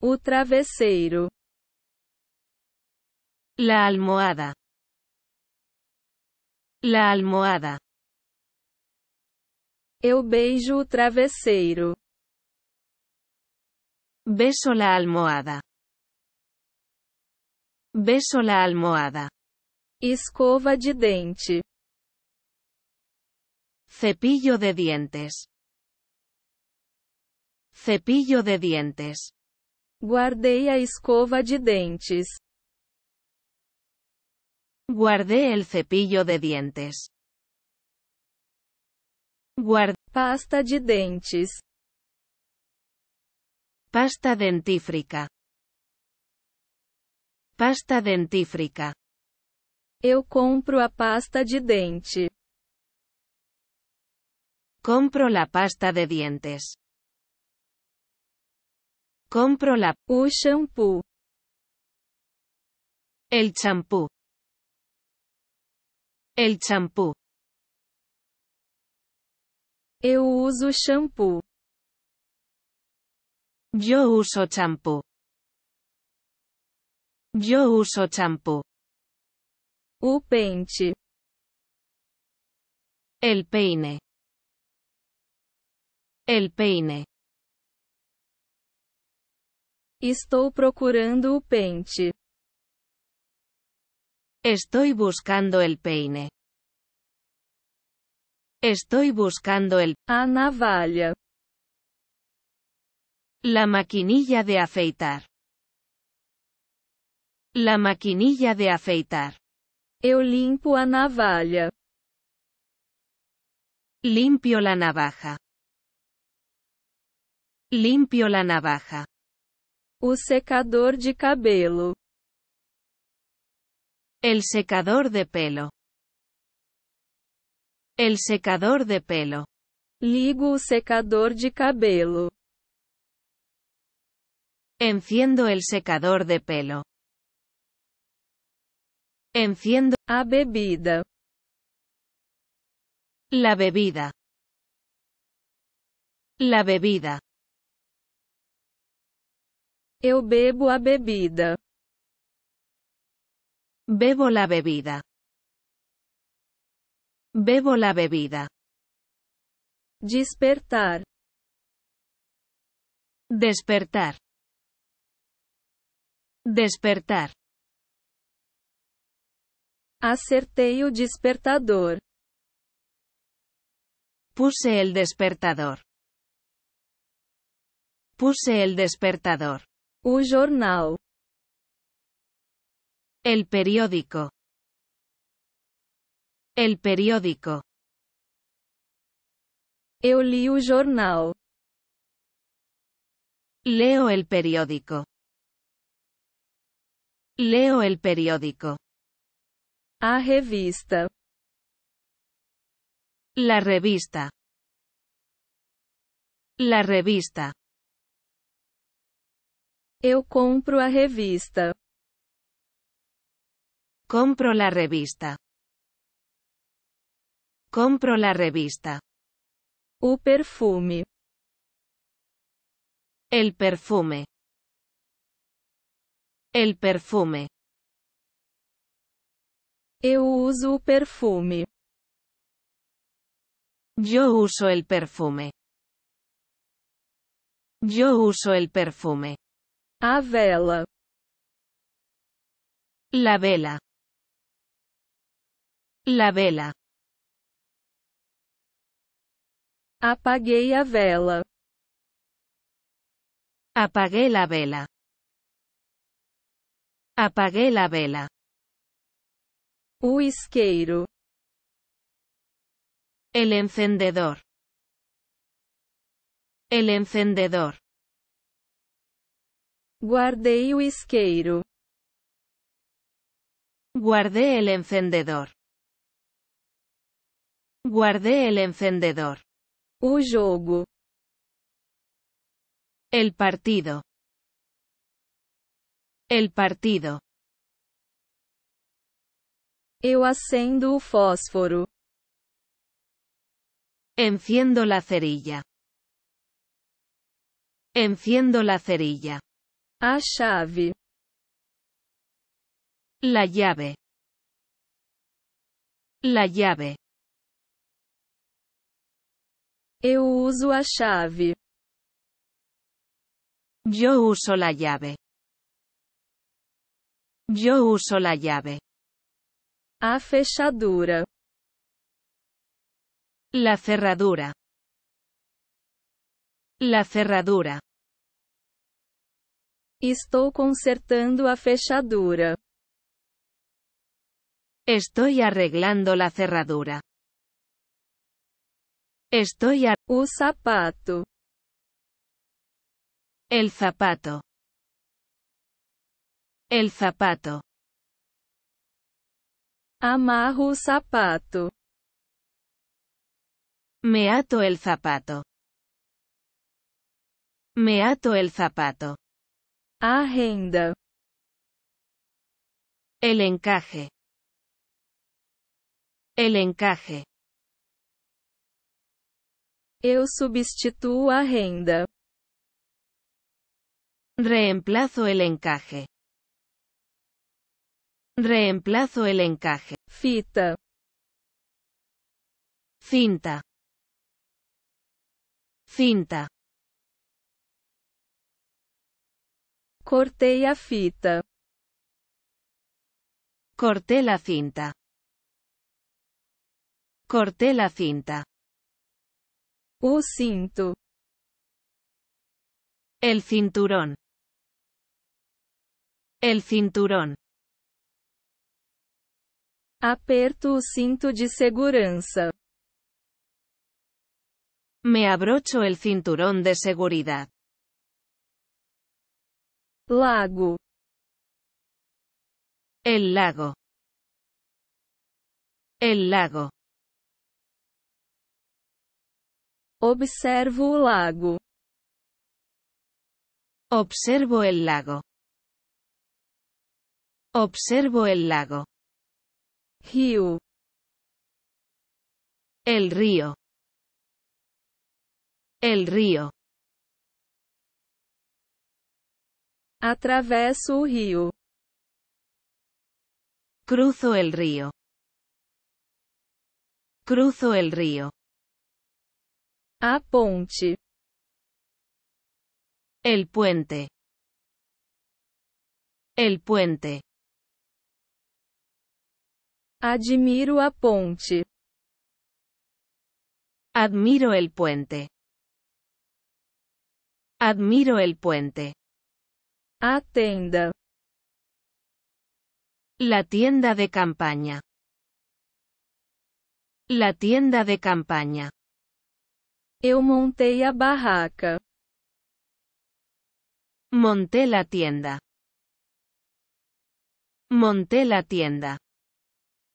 O travesseiro. La almohada. La almohada. Eu beijo o travesseiro. Beso la almohada. Beso la almohada. Escova de dente. Cepillo de dientes. Cepillo de dientes. Guardei a escova de dentes. guardei el cepillo de dientes. Guardé pasta de dentes. Pasta dentífrica. Pasta dentífrica. Eu compro a pasta de dente. Compro la pasta de dientes. Compro la U shampoo. El champú. El champú. Eu uso shampoo. Yo uso champú. Yo uso champú. U pente. El peine. El peine. Estou procurando o pente. Estoy buscando el peine. Estoy buscando el... A La maquinilla de afeitar. La maquinilla de afeitar. Eu limpo a navalha. Limpio la navaja. Limpio la navaja. O secador de cabelo. El secador de pelo. El secador de pelo. Ligo secador de cabelo. Enciendo el secador de pelo. Enciendo a bebida. La bebida. La bebida. Eu bebo a bebida. Bebo la bebida. Bebo la bebida. Despertar. Despertar. Despertar. Acertei o despertador. Puse el despertador. Puse el despertador. El periódico. El periódico. Eu li o Leo el periódico. Leo el periódico. A revista. La revista. La revista. Eu compro a revista. Compro la revista. Compro la revista. O perfume. El perfume. El perfume. Eu uso o perfume. Yo uso el perfume. Yo uso el perfume. A vela. La vela. La vela. Apaguei a vela. Apagué la vela. Apagué la vela. O El encendedor. El encendedor. Guardei o isqueiro. Guardé el encendedor. Guardé el encendedor. O jogo. El partido. El partido. Eu acendo o fósforo. Enciendo la cerilla. Enciendo la cerilla. A chave. La llave. La llave. Eu uso a chave. Yo uso la llave. Yo uso la llave. A fechadura. La cerradura. La cerradura. Estou consertando a fechadura. Estoy arreglando la cerradura. Estoy a... O zapato. El zapato. El zapato. Amarro o zapato. Me ato el zapato. Me ato el zapato. A El encaje. El encaje. Eu substituo a renda. Reemplazo el encaje. Reemplazo el encaje. Fita. Cinta. Cinta. Cortei la fita. Corté la cinta. Corté la cinta. O cinto. El cinturón. El cinturón. Aperto o cinto de segurança. Me abrocho el cinturón de seguridad lago el lago el lago observo el lago observo el lago observo el lago río el río el río Atraveso o rio. Cruzo el río. Cruzo el río. A ponte. El puente. El puente. Admiro a ponte. Admiro el puente. Admiro el puente. Atenda. La tienda de campaña. La tienda de campaña. Eu montei a barraca. Monté la tienda. Monté la tienda.